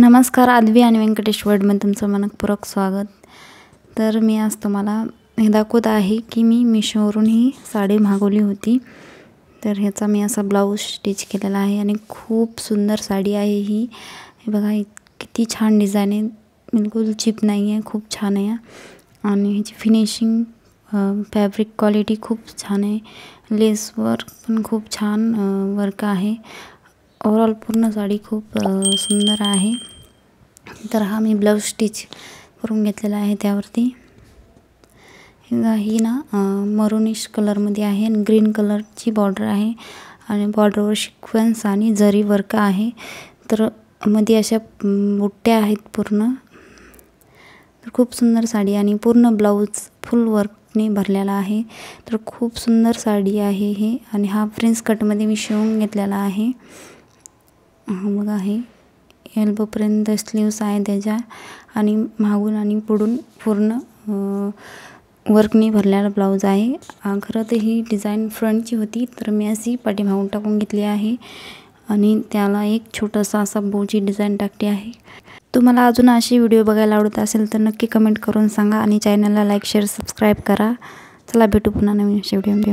नमस्कार आदवी आणि व्यंकटेश्वरमध्ये तुमचं मनपूर्वक स्वागत तर मी आज तुम्हाला हे दाखवत आहे की मी मिशोवरून ही साडी मागवली होती तर ह्याचा मी असा ब्लाऊज स्टिच केलेला आहे आणि खूप सुंदर साडी आहे ही बघा किती छान डिझाईन आहे बिलकुल चिप नाही आहे खूप छान आहे आणि ह्याची फिनिशिंग फॅब्रिक क्वालिटी खूप छान आहे लेसवर पण खूप छान वर्क आहे ओवरऑल पूर्ण साडी खूप सुंदर आहे तर हा मी ब्लाऊज स्टिच करून घेतलेला आहे त्यावरती ही ना मरुनिश कलरमध्ये आहे आणि ग्रीन कलरची बॉर्डर आहे आणि बॉर्डरवर शिक्वेन्स आणि जरी वर्क आहे तर मध्ये अशा बुट्ट्या आहेत पूर्ण तर खूप सुंदर साडी आणि पूर्ण ब्लाऊज फुल वर्कने भरलेला आहे तर खूप सुंदर साडी आहे हे आणि हा प्रिन्स कटमध्ये मी शिवून घेतलेला आहे हा बघा आहे एल्बोपर्यंत स्लीव्स आहे त्याच्या आणि मागून आणि पुढून पूर्ण वर्कने भरलेला ब्लाऊज आहे खरं तर ही डिझाईन फ्रंटची होती तर मी अशी पाठीमागून टाकून घेतली आहे आणि त्याला एक छोटासा असा बोची डिझाईन टाकली आहे तुम्हाला अजून अशी व्हिडिओ बघायला आवडत असेल तर नक्की कमेंट करून सांगा आणि चॅनलला लाईक शेअर सबस्क्राईब करा चला भेटू पुन्हा नवीन अशी व्हिडिओ